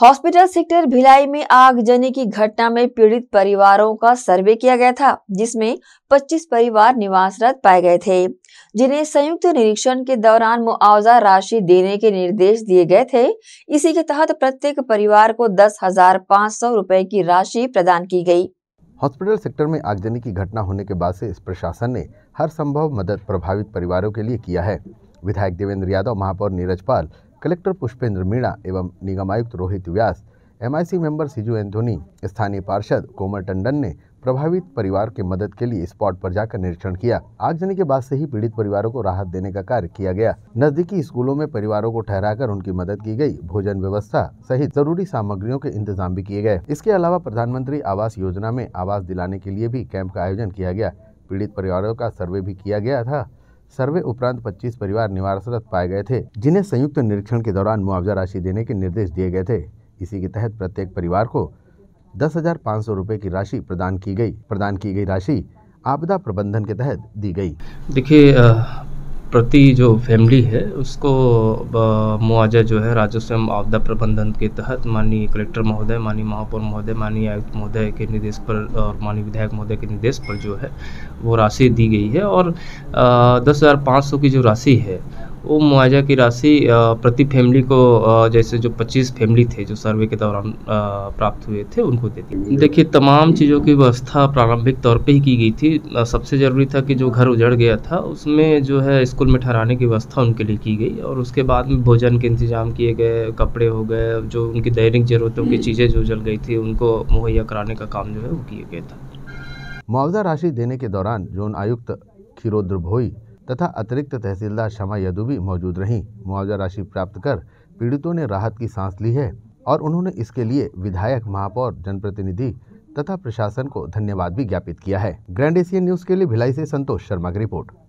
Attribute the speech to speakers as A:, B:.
A: hospital sector Bhilai में आगजनी की घटना में पीड़ित परिवारों का सर्वे किया गया था जिसमें 25 परिवार निवासरत पाए गए थे जिन्हें संयुक्त निरीक्षण के दौरान मुआवजा राशि देने के निर्देश दिए गए थे इसी के तहत प्रत्येक परिवार को दस हजार पाँच सौ रूपए की राशि प्रदान की गयी
B: हॉस्पिटल सेक्टर में आगजनी की घटना होने के बाद ऐसी इस प्रशासन ने हर संभव मदद प्रभावित परिवारों के लिए किया है विधायक देवेंद्र यादव महापौर नीरज पाल कलेक्टर पुष्पेंद्र मीणा एवं निगम आयुक्त रोहित व्यास एमआईसी मेंबर सिजू एंथोनी स्थानीय पार्षद कोमल टंडन ने प्रभावित परिवार के मदद के लिए स्पॉट पर जाकर निरीक्षण किया आगजनी के बाद से ही पीड़ित परिवारों को राहत देने का कार्य किया गया नजदीकी स्कूलों में परिवारों को ठहराकर उनकी मदद की गई भोजन व्यवस्था सहित जरूरी सामग्रियों के इंतजाम भी किए गए इसके अलावा प्रधानमंत्री आवास योजना में आवास दिलाने के लिए भी कैंप का आयोजन किया गया पीड़ित परिवारों का सर्वे भी किया गया था सर्वे उपरांत 25 परिवार निवासरत पाए गए थे जिन्हें संयुक्त निरीक्षण के दौरान मुआवजा राशि देने के निर्देश दिए गए थे इसी के तहत प्रत्येक परिवार को दस हजार पाँच सौ की राशि प्रदान की गई प्रदान की गई राशि आपदा प्रबंधन के तहत दी गई
C: देखिए प्रति जो फैमिली है उसको मुआवजा जो है राजस्व आपदा प्रबंधन के तहत माननीय कलेक्टर महोदय माननीय महापौर महोदय माननीय आयुक्त महोदय के निर्देश पर और माननीय विधायक महोदय के निर्देश पर जो है वो राशि दी गई है और दस हज़ार पाँच सौ की जो राशि है वो मुआवजा की राशि प्रति फैमिली को जैसे जो 25 फैमिली थे जो सर्वे के दौरान प्राप्त हुए थे उनको दे दी देखिए तमाम चीज़ों की व्यवस्था प्रारंभिक तौर पे ही की गई थी सबसे ज़रूरी था कि जो घर उजड़ गया था उसमें जो है स्कूल में ठहराने की व्यवस्था उनके लिए की गई और उसके बाद में भोजन के इंतजाम किए गए कपड़े हो गए जो उनकी दैनिक ज़रूरतों की चीज़ें जो जल गई थी उनको मुहैया कराने का काम जो है वो किया गया था
B: मुआवजा राशि देने के दौरान जोन आयुक्त खिरोद्र भोई तथा अतिरिक्त तहसीलदार क्षमा यदु भी मौजूद रहीं मुआवजा राशि प्राप्त कर पीड़ितों ने राहत की सांस ली है और उन्होंने इसके लिए विधायक महापौर जनप्रतिनिधि तथा प्रशासन को धन्यवाद भी ज्ञापित किया है ग्रैंड एशियन न्यूज के लिए भिलाई से संतोष शर्मा की रिपोर्ट